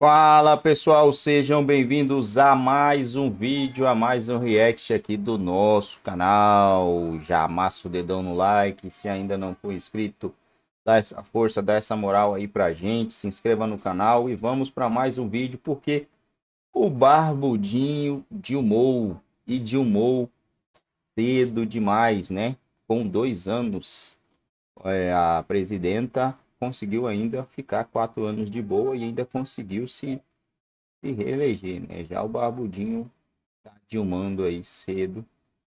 Fala pessoal, sejam bem-vindos a mais um vídeo, a mais um react aqui do nosso canal. Já amassa o dedão no like, se ainda não for inscrito, dá essa força, dá essa moral aí pra gente, se inscreva no canal e vamos para mais um vídeo, porque o Barbudinho Dilmou e Dilmou cedo demais, né? Com dois anos, é, a presidenta conseguiu ainda ficar quatro anos de boa e ainda conseguiu se, se reeleger, né? Já o Barbudinho tá dilmando aí cedo.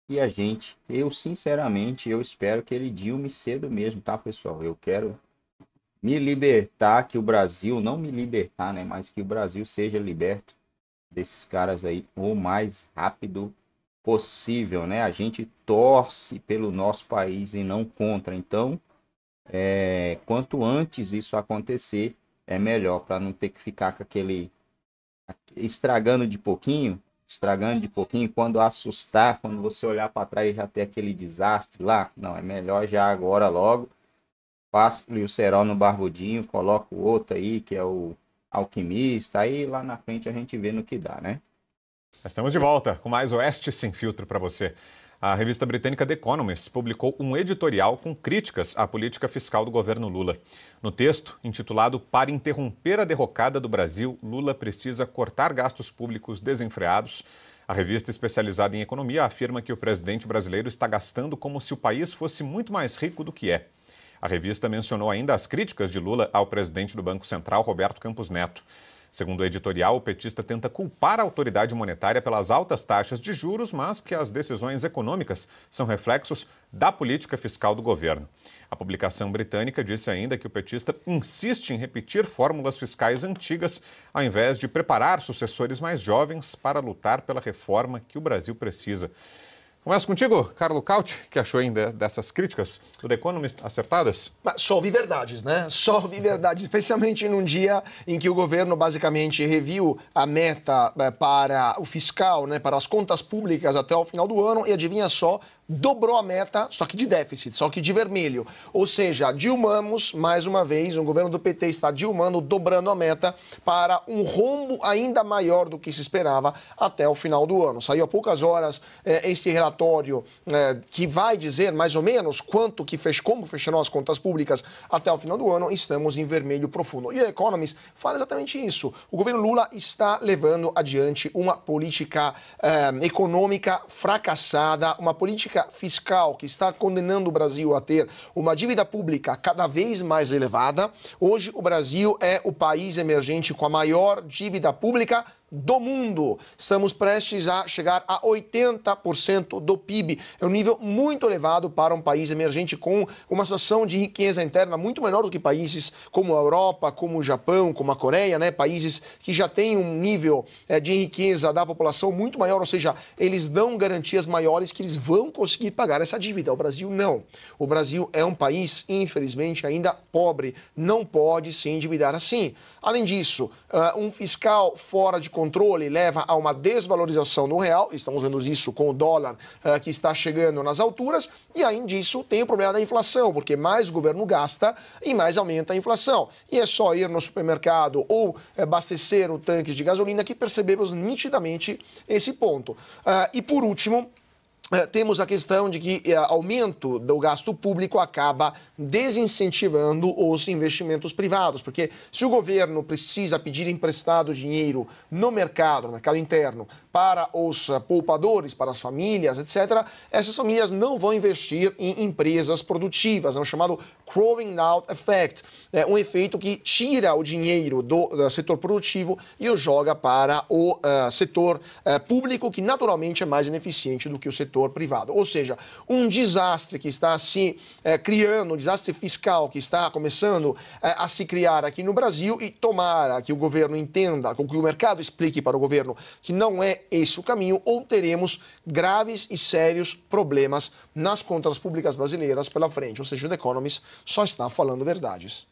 E a gente, eu sinceramente, eu espero que ele dilme cedo mesmo, tá, pessoal? Eu quero me libertar, que o Brasil, não me libertar, né? Mas que o Brasil seja liberto desses caras aí o mais rápido possível, né? A gente torce pelo nosso país e não contra. Então, é, quanto antes isso acontecer, é melhor para não ter que ficar com aquele estragando de pouquinho, estragando de pouquinho, quando assustar, quando você olhar para trás já ter aquele desastre lá, não, é melhor já agora logo. Faço o cerol no barbudinho, coloca o outro aí, que é o alquimista, aí lá na frente a gente vê no que dá, né? Estamos de volta com mais Oeste Sem Filtro para você. A revista britânica The Economist publicou um editorial com críticas à política fiscal do governo Lula. No texto, intitulado Para interromper a derrocada do Brasil, Lula precisa cortar gastos públicos desenfreados. A revista especializada em economia afirma que o presidente brasileiro está gastando como se o país fosse muito mais rico do que é. A revista mencionou ainda as críticas de Lula ao presidente do Banco Central, Roberto Campos Neto. Segundo o editorial, o petista tenta culpar a autoridade monetária pelas altas taxas de juros, mas que as decisões econômicas são reflexos da política fiscal do governo. A publicação britânica disse ainda que o petista insiste em repetir fórmulas fiscais antigas, ao invés de preparar sucessores mais jovens para lutar pela reforma que o Brasil precisa. Começo contigo, Carlo Cauti, que achou ainda dessas críticas do The Economist acertadas? Mas só ouvi verdades, né? Só ouvi verdades, especialmente num dia em que o governo basicamente reviu a meta eh, para o fiscal, né, para as contas públicas até o final do ano, e adivinha só, dobrou a meta, só que de déficit, só que de vermelho. Ou seja, Dilmamos, mais uma vez, um governo do PT está dilmando, dobrando a meta para um rombo ainda maior do que se esperava até o final do ano. Saiu há poucas horas eh, este relatório eh, que vai dizer mais ou menos quanto que fez, como fecharam as contas públicas até o final do ano. Estamos em vermelho profundo. E o Economist fala exatamente isso. O governo Lula está levando adiante uma política eh, econômica fracassada, uma política política fiscal que está condenando o Brasil a ter uma dívida pública cada vez mais elevada. Hoje, o Brasil é o país emergente com a maior dívida pública do mundo. Estamos prestes a chegar a 80% do PIB. É um nível muito elevado para um país emergente com uma situação de riqueza interna muito menor do que países como a Europa, como o Japão, como a Coreia, né? Países que já têm um nível é, de riqueza da população muito maior, ou seja, eles dão garantias maiores que eles vão conseguir pagar essa dívida. O Brasil não. O Brasil é um país, infelizmente, ainda pobre. Não pode se endividar assim. Além disso, ah, um fiscal fora de controle leva a uma desvalorização no real, estamos vendo isso com o dólar uh, que está chegando nas alturas, e além disso tem o problema da inflação, porque mais o governo gasta e mais aumenta a inflação. E é só ir no supermercado ou eh, abastecer o tanque de gasolina que percebemos nitidamente esse ponto. Uh, e por último, eh, temos a questão de que eh, aumento do gasto público acaba desincentivando os investimentos privados, porque se o governo precisa pedir emprestado dinheiro no mercado, no mercado interno, para os eh, poupadores, para as famílias, etc., essas famílias não vão investir em empresas produtivas, é o chamado crowding out effect, é um efeito que tira o dinheiro do, do setor produtivo e o joga para o uh, setor uh, público, que naturalmente é mais ineficiente do que o setor setor privado. Ou seja, um desastre que está se é, criando, um desastre fiscal que está começando é, a se criar aqui no Brasil e tomara que o governo entenda, que o mercado explique para o governo que não é esse o caminho, ou teremos graves e sérios problemas nas contas públicas brasileiras pela frente. Ou seja, o The Economist só está falando verdades.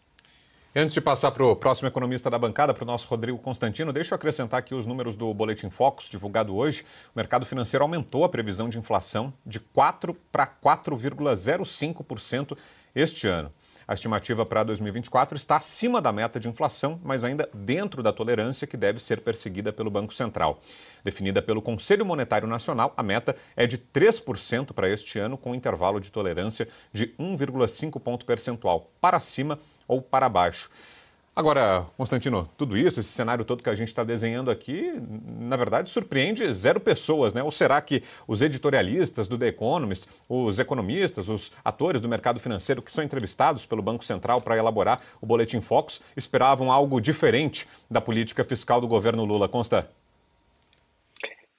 Antes de passar para o próximo economista da bancada, para o nosso Rodrigo Constantino, deixa eu acrescentar aqui os números do Boletim Focus divulgado hoje. O mercado financeiro aumentou a previsão de inflação de 4 para 4,05% este ano. A estimativa para 2024 está acima da meta de inflação, mas ainda dentro da tolerância que deve ser perseguida pelo Banco Central. Definida pelo Conselho Monetário Nacional, a meta é de 3% para este ano, com intervalo de tolerância de 1,5 ponto percentual para cima ou para baixo. Agora, Constantino, tudo isso, esse cenário todo que a gente está desenhando aqui, na verdade, surpreende zero pessoas, né? Ou será que os editorialistas do The Economist, os economistas, os atores do mercado financeiro que são entrevistados pelo Banco Central para elaborar o Boletim Focus esperavam algo diferente da política fiscal do governo Lula, consta?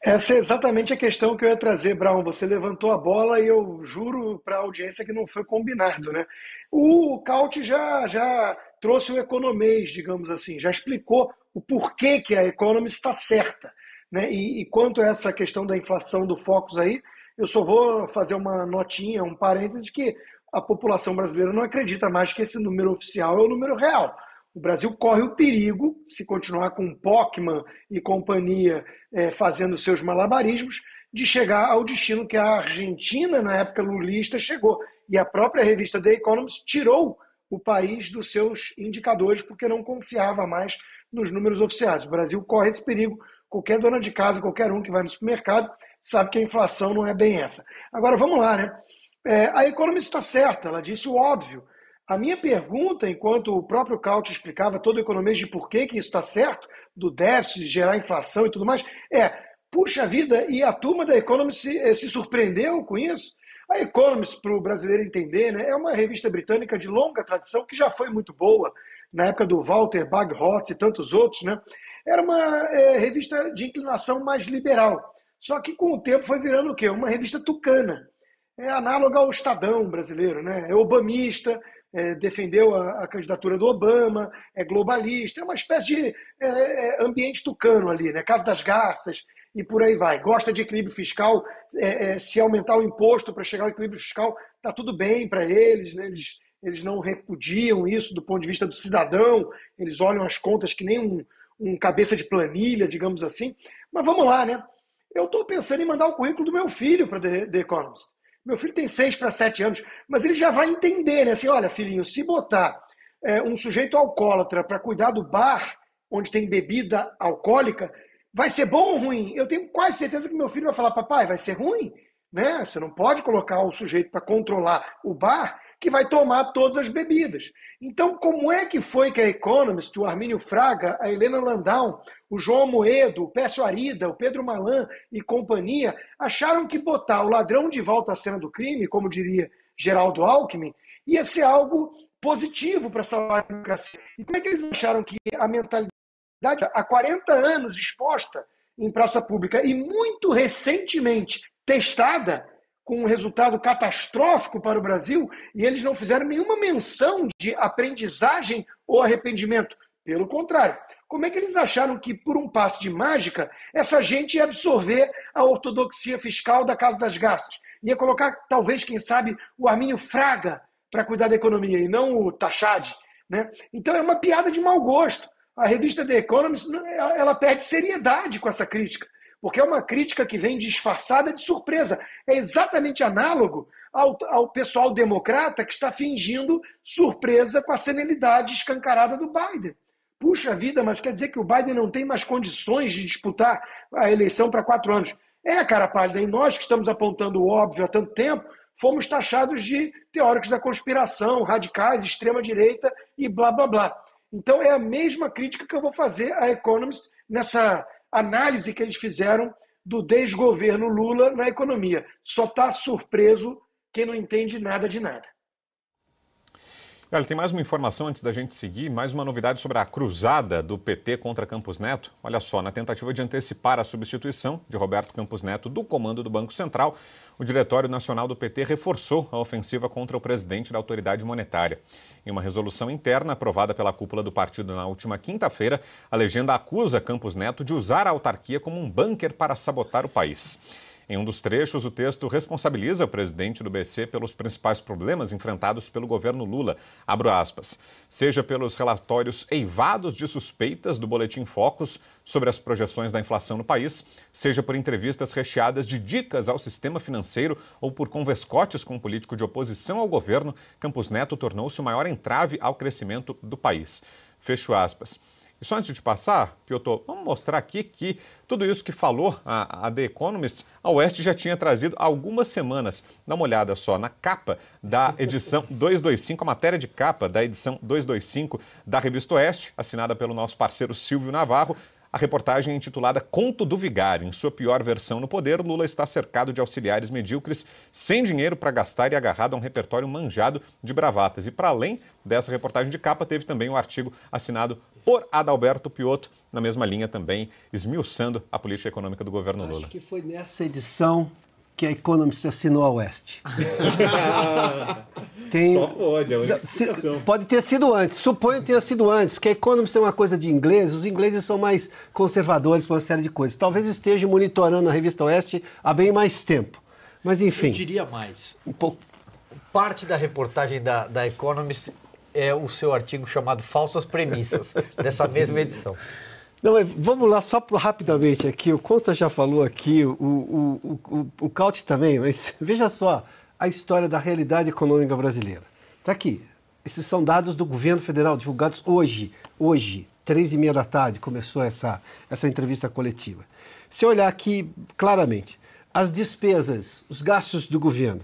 Essa é exatamente a questão que eu ia trazer, Brown. Você levantou a bola e eu juro para a audiência que não foi combinado, né? O Caute já, já trouxe o economês, digamos assim, já explicou o porquê que a Economist está certa. Né? E, e quanto a essa questão da inflação do Focus aí, eu só vou fazer uma notinha, um parêntese, que a população brasileira não acredita mais que esse número oficial é o número real. O Brasil corre o perigo, se continuar com Pockman e companhia é, fazendo seus malabarismos, de chegar ao destino que a Argentina, na época lulista, chegou. E a própria revista The Economist tirou o país dos seus indicadores, porque não confiava mais nos números oficiais. O Brasil corre esse perigo. Qualquer dona de casa, qualquer um que vai no supermercado, sabe que a inflação não é bem essa. Agora, vamos lá, né? É, a economista está certa, ela disse o óbvio. A minha pergunta, enquanto o próprio Caut explicava todo economista de por que, isso está certo, do déficit, gerar inflação e tudo mais, é: puxa vida, e a turma da Economist se, eh, se surpreendeu com isso? A Economist, para o brasileiro entender, né, é uma revista britânica de longa tradição que já foi muito boa, na época do Walter Baghot e tantos outros. Né? Era uma é, revista de inclinação mais liberal. Só que com o tempo foi virando o quê? Uma revista tucana. É análoga ao Estadão brasileiro, né? É obamista, é, defendeu a, a, candidatura do Obama, é globalista, é uma espécie de é, é ambiente tucano ali, né? Casa das Garças e por aí vai. Gosta de equilíbrio fiscal, é, é, se aumentar o imposto para chegar ao equilíbrio fiscal, está tudo bem para eles, né? eles, eles não repudiam isso do ponto de vista do cidadão, eles olham as contas que nem um, um cabeça de planilha, digamos assim. Mas vamos lá, né? Eu estou pensando em mandar o currículo do meu filho para The, The Economist. Meu filho tem 6 para 7 anos, mas ele já vai entender, né? Assim, olha, filhinho, se botar é, um sujeito alcoólatra para cuidar do bar onde tem bebida alcoólica, vai ser bom ou ruim? Eu tenho quase certeza que meu filho vai falar, papai, vai ser ruim? Né? Você não pode colocar o sujeito para controlar o bar que vai tomar todas as bebidas. Então, como é que foi que a Economist, o Armínio Fraga, a Helena Landau, o João Moedo, o Pécio Arida, o Pedro Malan e companhia acharam que botar o ladrão de volta à cena do crime, como diria Geraldo Alckmin, ia ser algo positivo para salvar a democracia? E como é que eles acharam que a mentalidade há 40 anos exposta em praça pública e muito recentemente testada com um resultado catastrófico para o Brasil e eles não fizeram nenhuma menção de aprendizagem ou arrependimento. Pelo contrário, como é que eles acharam que, por um passe de mágica, essa gente ia absorver a ortodoxia fiscal da Casa das Garças? Ia colocar, talvez, quem sabe, o Arminho Fraga para cuidar da economia e não o Tachad. Né? Então é uma piada de mau gosto a revista The Economist ela perde seriedade com essa crítica, porque é uma crítica que vem disfarçada de surpresa. É exatamente análogo ao, ao pessoal democrata que está fingindo surpresa com a senilidade escancarada do Biden. Puxa vida, mas quer dizer que o Biden não tem mais condições de disputar a eleição para quatro anos. É, cara pálida, e nós que estamos apontando o óbvio há tanto tempo, fomos taxados de teóricos da conspiração, radicais, extrema-direita e blá blá blá. Então, é a mesma crítica que eu vou fazer à Economist nessa análise que eles fizeram do desgoverno Lula na economia. Só está surpreso quem não entende nada de nada. Olha, tem mais uma informação antes da gente seguir, mais uma novidade sobre a cruzada do PT contra Campos Neto. Olha só, na tentativa de antecipar a substituição de Roberto Campos Neto do comando do Banco Central, o Diretório Nacional do PT reforçou a ofensiva contra o presidente da autoridade monetária. Em uma resolução interna aprovada pela cúpula do partido na última quinta-feira, a legenda acusa Campos Neto de usar a autarquia como um bunker para sabotar o país. Em um dos trechos, o texto responsabiliza o presidente do BC pelos principais problemas enfrentados pelo governo Lula. Abro aspas. Seja pelos relatórios eivados de suspeitas do Boletim Focus sobre as projeções da inflação no país, seja por entrevistas recheadas de dicas ao sistema financeiro ou por converscotes com um político de oposição ao governo, Campos Neto tornou-se o maior entrave ao crescimento do país. Fecho aspas. E só antes de passar, Piotr, vamos mostrar aqui que tudo isso que falou a, a The Economist, a Oeste já tinha trazido há algumas semanas. Dá uma olhada só na capa da edição 225, a matéria de capa da edição 225 da revista Oeste, assinada pelo nosso parceiro Silvio Navarro. A reportagem é intitulada Conto do Vigário. Em sua pior versão no poder, Lula está cercado de auxiliares medíocres, sem dinheiro para gastar e agarrado a um repertório manjado de bravatas. E para além dessa reportagem de capa, teve também um artigo assinado por Adalberto Piotto, na mesma linha também, esmiuçando a política econômica do governo Lula. Acho que foi nessa edição que a Economist assinou a Oeste. Tem... Só pode, é Se, Pode ter sido antes, suponho que tenha sido antes, porque a Economist é uma coisa de inglês, os ingleses são mais conservadores com uma série de coisas. Talvez esteja monitorando a revista Oeste há bem mais tempo. Mas enfim. Eu diria mais. Um pouco... Parte da reportagem da, da Economist é o seu artigo chamado Falsas Premissas, dessa mesma edição. Não, vamos lá só rapidamente aqui. O Consta já falou aqui, o, o, o, o Caut também, mas veja só a história da realidade econômica brasileira. Está aqui. Esses são dados do governo federal, divulgados hoje. Hoje, três e meia da tarde, começou essa, essa entrevista coletiva. Se olhar aqui claramente, as despesas, os gastos do governo.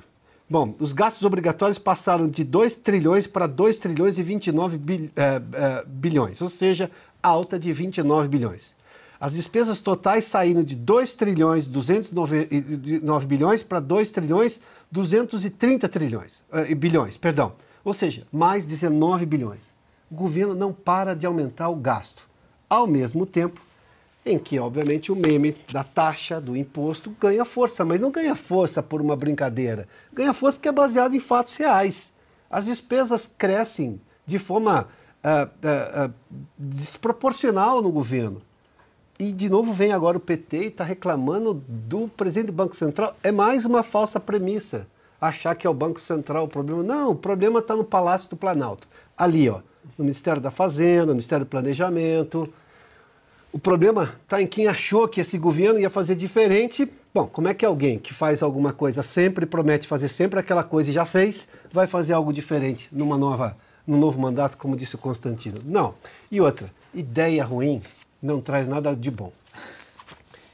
Bom, os gastos obrigatórios passaram de 2 trilhões para 2 trilhões e 29 eh, eh, bilhões, ou seja, alta de 29 bilhões. As despesas totais saíram de 2 trilhões 209 bilhões para 2 trilhões 230 trilhões, uh, bilhões, perdão. Ou seja, mais 19 bilhões. O governo não para de aumentar o gasto. Ao mesmo tempo em que, obviamente, o meme da taxa, do imposto, ganha força, mas não ganha força por uma brincadeira. Ganha força porque é baseado em fatos reais. As despesas crescem de forma uh, uh, desproporcional no governo. E de novo vem agora o PT e está reclamando do presidente do Banco Central. É mais uma falsa premissa achar que é o Banco Central o problema. Não, o problema está no Palácio do Planalto. Ali, ó, no Ministério da Fazenda, no Ministério do Planejamento. O problema está em quem achou que esse governo ia fazer diferente. Bom, como é que alguém que faz alguma coisa sempre, promete fazer sempre aquela coisa e já fez, vai fazer algo diferente numa nova, num novo mandato, como disse o Constantino? Não. E outra, ideia ruim não traz nada de bom.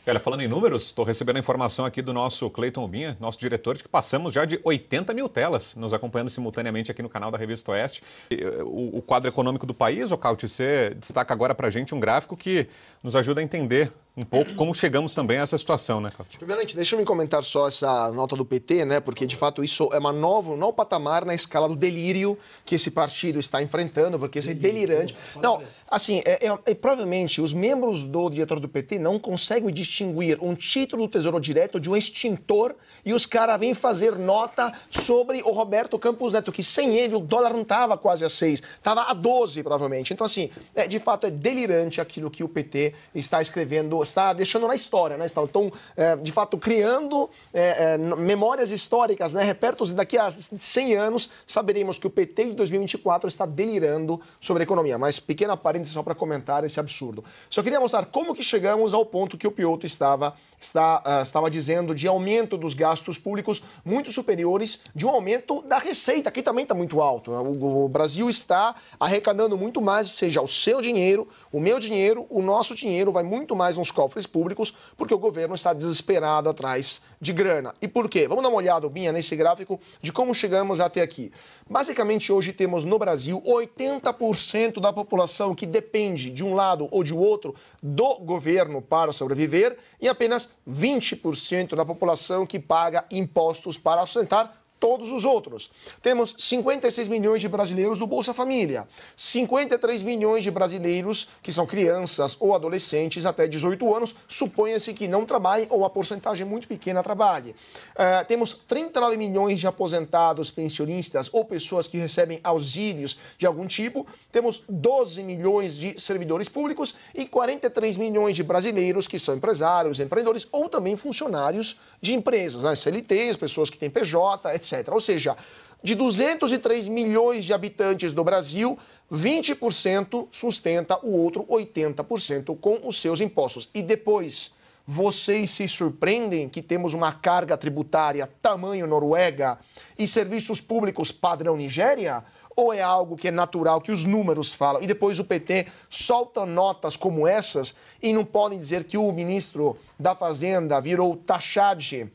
Olha, falando em números, estou recebendo a informação aqui do nosso Cleiton Binha, nosso diretor, de que passamos já de 80 mil telas nos acompanhando simultaneamente aqui no canal da Revista Oeste. Eh, o, o quadro econômico do país, o Cauticê, destaca agora para a gente um gráfico que nos ajuda a entender um pouco como chegamos também a essa situação, né, Claudio? Primeiramente, deixa eu me comentar só essa nota do PT, né, porque de fato isso é uma novo, um novo patamar na escala do delírio que esse partido está enfrentando, porque isso é delirante. Não, assim, é, é, é, provavelmente os membros do diretor do PT não conseguem distinguir um título do Tesouro Direto de um extintor e os caras vêm fazer nota sobre o Roberto Campos Neto, que sem ele o dólar não estava quase a 6, estava a 12, provavelmente. Então, assim, é, de fato é delirante aquilo que o PT está escrevendo está deixando na história, né? Estão, é, de fato, criando é, é, memórias históricas, né? Repertos, e daqui a 100 anos saberemos que o PT de 2024 está delirando sobre a economia. Mas pequena parêntese só para comentar esse absurdo. Só queria mostrar como que chegamos ao ponto que o Piotr estava, está, uh, estava dizendo de aumento dos gastos públicos muito superiores de um aumento da receita, que também está muito alto. Né? O, o Brasil está arrecadando muito mais, seja o seu dinheiro, o meu dinheiro, o nosso dinheiro vai muito mais nos cofres públicos, porque o governo está desesperado atrás de grana. E por quê? Vamos dar uma olhada, Binha, nesse gráfico de como chegamos até aqui. Basicamente, hoje temos no Brasil 80% da população que depende de um lado ou de outro do governo para sobreviver e apenas 20% da população que paga impostos para sustentar todos os outros. Temos 56 milhões de brasileiros do Bolsa Família, 53 milhões de brasileiros que são crianças ou adolescentes até 18 anos, suponha-se que não trabalhem ou a porcentagem muito pequena trabalhe. Uh, temos 39 milhões de aposentados, pensionistas ou pessoas que recebem auxílios de algum tipo, temos 12 milhões de servidores públicos e 43 milhões de brasileiros que são empresários, empreendedores ou também funcionários de empresas, né? CLTs, pessoas que têm PJ, etc. Ou seja, de 203 milhões de habitantes do Brasil, 20% sustenta o outro 80% com os seus impostos. E depois, vocês se surpreendem que temos uma carga tributária tamanho Noruega e serviços públicos padrão Nigéria? Ou é algo que é natural, que os números falam? E depois o PT solta notas como essas e não podem dizer que o ministro da Fazenda virou taxade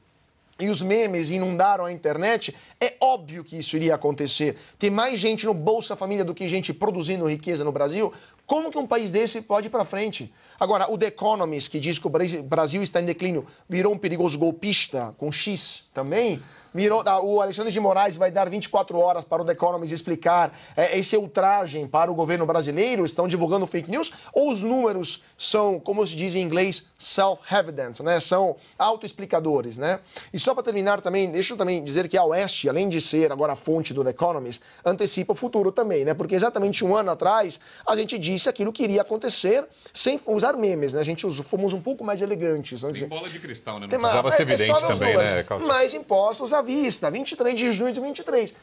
e os memes inundaram a internet, é óbvio que isso iria acontecer. Tem mais gente no Bolsa Família do que gente produzindo riqueza no Brasil. Como que um país desse pode ir para frente? Agora, o The Economist, que diz que o Brasil está em declínio, virou um perigoso golpista, com X também. Ah, o Alexandre de Moraes vai dar 24 horas para o The Economist explicar é, esse ultraje é para o governo brasileiro? Estão divulgando fake news? Ou os números são, como se diz em inglês, self-evident, né? São autoexplicadores, né? E só para terminar também, deixa eu também dizer que a Oeste, além de ser agora a fonte do The Economist, antecipa o futuro também, né? Porque exatamente um ano atrás a gente disse aquilo que iria acontecer sem usar memes, né? A gente usou, fomos um pouco mais elegantes. Né? Tem bola de cristal, né? Não precisava é, é ser evidente é também, né? Mas impostos a vista, 23 de junho de 23.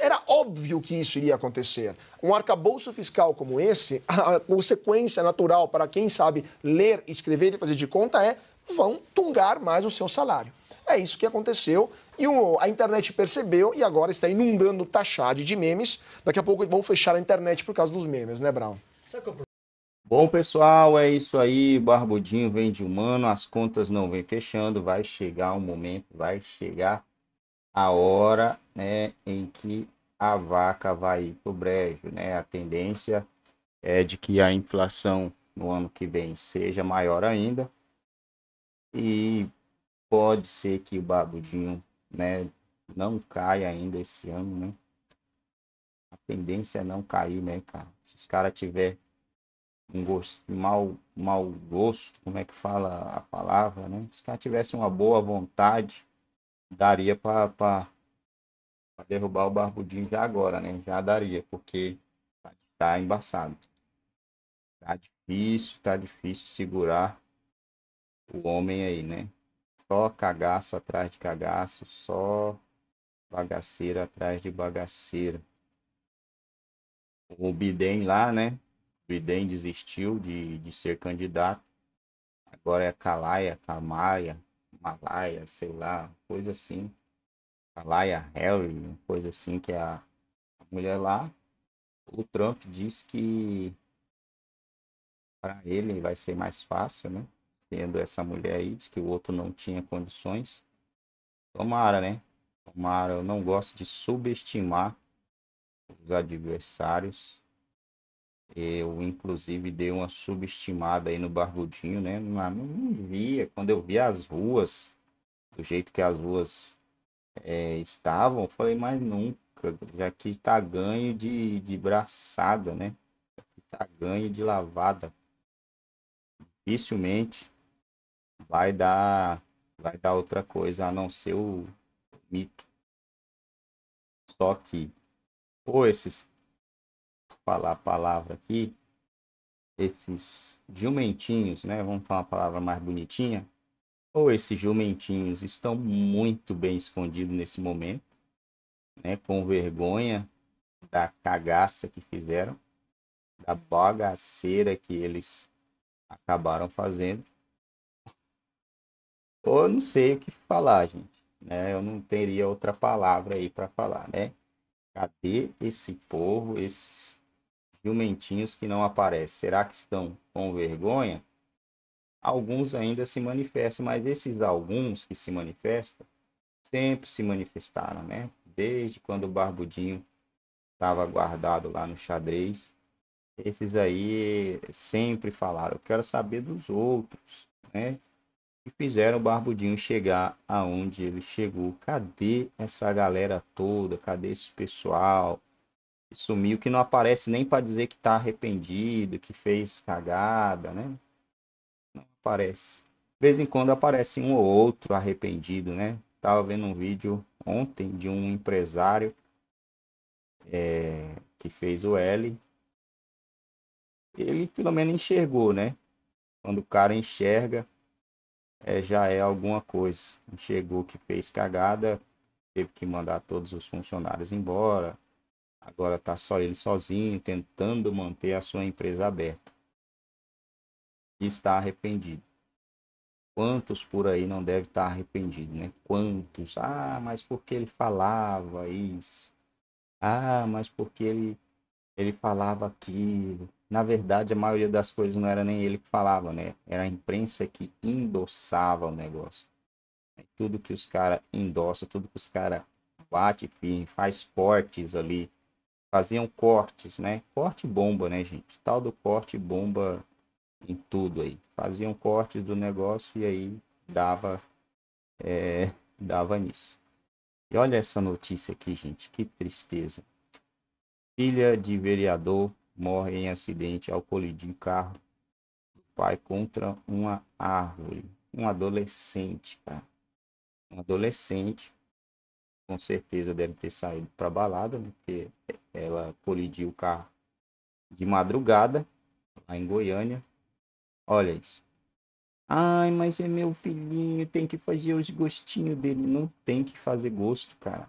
Era óbvio que isso iria acontecer. Um arcabouço fiscal como esse, a consequência natural para quem sabe ler, escrever e fazer de conta é vão tungar mais o seu salário. É isso que aconteceu e o, a internet percebeu e agora está inundando o de memes. Daqui a pouco vão fechar a internet por causa dos memes, né, Brown? É Bom, pessoal, é isso aí. Barbudinho vem de humano, as contas não vem fechando. Vai chegar um momento, vai chegar a hora né, em que a vaca vai para o brejo. Né? A tendência é de que a inflação no ano que vem seja maior ainda e pode ser que o babudinho né, não caia ainda esse ano. Né? A tendência é não cair, né, cara? Se os caras tiver um gosto, mau, mau gosto, como é que fala a palavra, né? Se os caras tivessem uma boa vontade daria para derrubar o Barbudinho já agora, né? Já daria, porque tá, tá embaçado. Tá difícil, tá difícil segurar o homem aí, né? Só cagaço atrás de cagaço, só bagaceira atrás de bagaceira. O Biden lá, né? O Biden desistiu de, de ser candidato. Agora é Calaia, Camaia, Malaya, sei lá, coisa assim. Malaya Harry, coisa assim, que é a mulher lá. O Trump diz que para ele vai ser mais fácil, né? Sendo essa mulher aí, diz que o outro não tinha condições. Tomara, né? Tomara, eu não gosto de subestimar os adversários eu, inclusive, dei uma subestimada aí no Barbudinho, né? Não, não via. Quando eu vi as ruas, do jeito que as ruas é, estavam, falei, mas nunca. Já que tá ganho de, de braçada, né? está tá ganho de lavada. Dificilmente vai dar, vai dar outra coisa a não ser o mito. Só que, pô, esses falar a palavra aqui, esses jumentinhos, né? Vamos falar uma palavra mais bonitinha. Ou esses jumentinhos estão muito bem escondidos nesse momento, né? Com vergonha da cagaça que fizeram, da bagaceira que eles acabaram fazendo. Ou eu não sei o que falar, gente. Né? Eu não teria outra palavra aí para falar, né? Cadê esse povo, esses jumentinhos que não aparecem. Será que estão com vergonha? Alguns ainda se manifestam, mas esses alguns que se manifestam sempre se manifestaram, né? Desde quando o Barbudinho estava guardado lá no xadrez, esses aí sempre falaram: Eu quero saber dos outros, né? E fizeram o Barbudinho chegar aonde ele chegou. Cadê essa galera toda? Cadê esse pessoal? sumiu, que não aparece nem para dizer que está arrependido, que fez cagada, né? Não aparece. De vez em quando aparece um ou outro arrependido, né? Tava vendo um vídeo ontem de um empresário é, que fez o L. Ele pelo menos enxergou, né? Quando o cara enxerga, é, já é alguma coisa. Enxergou que fez cagada, teve que mandar todos os funcionários embora, Agora está só ele sozinho, tentando manter a sua empresa aberta. E está arrependido. Quantos por aí não deve estar arrependido, né? Quantos? Ah, mas porque ele falava isso. Ah, mas porque ele ele falava aquilo. Na verdade, a maioria das coisas não era nem ele que falava, né? Era a imprensa que endossava o negócio. Tudo que os caras endossam, tudo que os caras bate firme, faz cortes ali faziam cortes, né? Corte bomba, né, gente? Tal do corte bomba em tudo aí. Faziam cortes do negócio e aí dava, é, dava nisso. E olha essa notícia aqui, gente, que tristeza. Filha de vereador morre em acidente ao colidir carro do pai contra uma árvore. Um adolescente, cara. Um adolescente com certeza deve ter saído para balada, né? porque ela colidiu o carro de madrugada lá em Goiânia. Olha isso. Ai, mas é meu filhinho, tem que fazer os gostinhos dele. Não tem que fazer gosto, cara.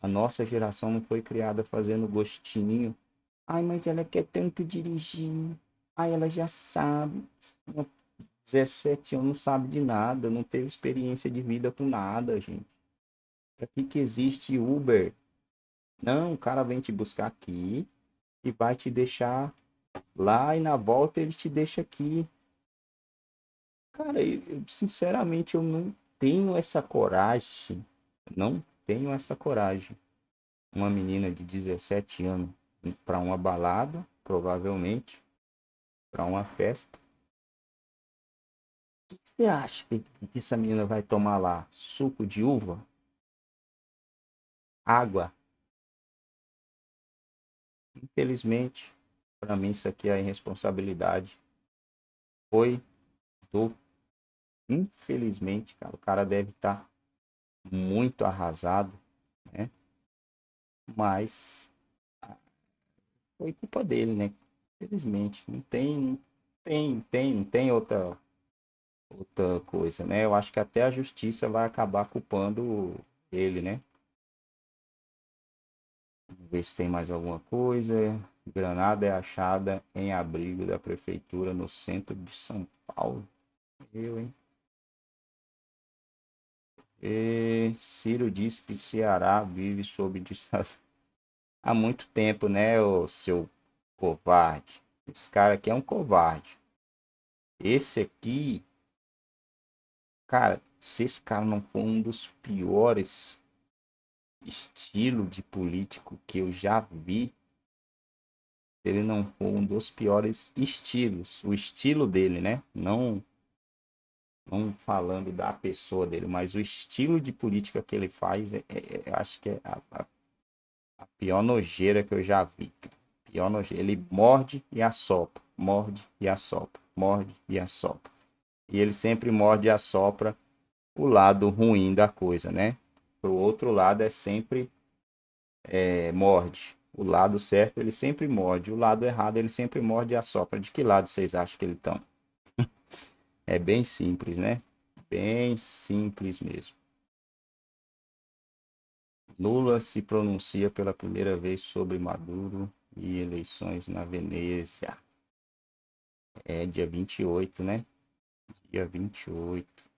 A nossa geração não foi criada fazendo gostinho. Ai, mas ela quer tanto dirigir. Ai, ela já sabe. 17 anos não sabe de nada, não teve experiência de vida com nada, gente. Para que, que existe Uber? Não, o cara vem te buscar aqui e vai te deixar lá e na volta ele te deixa aqui. Cara, eu, sinceramente eu não tenho essa coragem. Não tenho essa coragem. Uma menina de 17 anos para uma balada, provavelmente, para uma festa. O que, você acha que essa menina vai tomar lá? Suco de uva? água. Infelizmente, para mim isso aqui é a irresponsabilidade. Foi do infelizmente, cara, o cara deve estar tá muito arrasado, né? Mas foi culpa dele, né? Infelizmente, não tem, tem, tem, tem outra outra coisa, né? Eu acho que até a justiça vai acabar culpando ele, né? ver se tem mais alguma coisa. Granada é achada em abrigo da prefeitura no centro de São Paulo. Eu, hein? E Ciro diz que Ceará vive sob ditadura há muito tempo, né, o seu covarde? Esse cara aqui é um covarde. Esse aqui, cara, se esse cara não for um dos piores estilo de político que eu já vi, ele não foi um dos piores estilos, o estilo dele, né? Não não falando da pessoa dele, mas o estilo de política que ele faz, é, é, é acho que é a, a, a, pior nojeira que eu já vi. Pior nojeira. Ele morde e assopra, morde e assopra, morde e assopra. E ele sempre morde e assopra o lado ruim da coisa, né? para o outro lado é sempre é, morde. O lado certo ele sempre morde, o lado errado ele sempre morde e assopra. De que lado vocês acham que ele estão? é bem simples, né? Bem simples mesmo. Lula se pronuncia pela primeira vez sobre Maduro e eleições na Veneza. É dia 28, né? Dia 28.